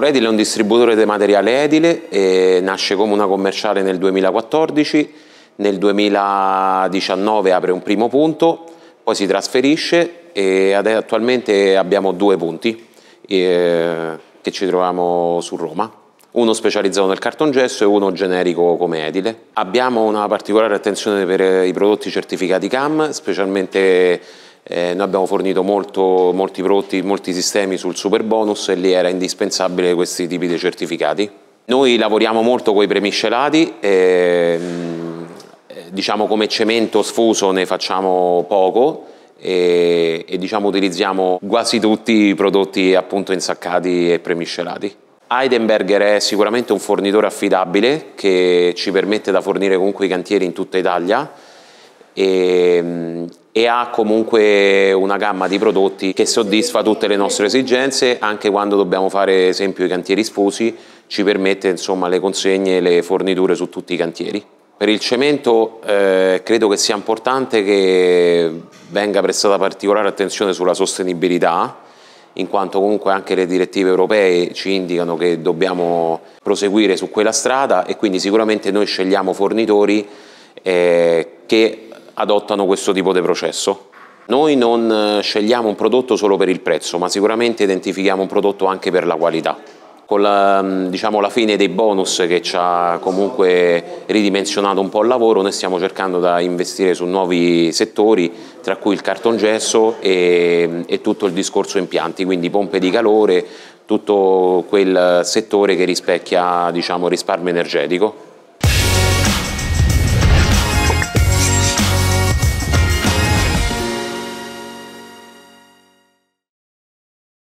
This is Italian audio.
Carrefour Edile è un distributore di materiale edile, nasce come una commerciale nel 2014, nel 2019 apre un primo punto, poi si trasferisce e attualmente abbiamo due punti eh, che ci troviamo su Roma uno specializzato nel cartongesso e uno generico come edile. Abbiamo una particolare attenzione per i prodotti certificati CAM, specialmente eh, noi abbiamo fornito molto, molti prodotti, molti sistemi sul super bonus e lì era indispensabile questi tipi di certificati. Noi lavoriamo molto con i premiscelati, ehm, eh, diciamo come cemento sfuso ne facciamo poco e, e diciamo utilizziamo quasi tutti i prodotti appunto insaccati e premiscelati. Heidenberger è sicuramente un fornitore affidabile che ci permette da fornire comunque i cantieri in tutta Italia e, ehm, e ha comunque una gamma di prodotti che soddisfa tutte le nostre esigenze anche quando dobbiamo fare esempio i cantieri sfusi ci permette insomma le consegne e le forniture su tutti i cantieri per il cemento eh, credo che sia importante che venga prestata particolare attenzione sulla sostenibilità in quanto comunque anche le direttive europee ci indicano che dobbiamo proseguire su quella strada e quindi sicuramente noi scegliamo fornitori eh, che adottano questo tipo di processo. Noi non eh, scegliamo un prodotto solo per il prezzo, ma sicuramente identifichiamo un prodotto anche per la qualità. Con la, mm, diciamo, la fine dei bonus che ci ha comunque ridimensionato un po' il lavoro, noi stiamo cercando di investire su nuovi settori, tra cui il cartongesso e, e tutto il discorso impianti, quindi pompe di calore, tutto quel settore che rispecchia diciamo, risparmio energetico.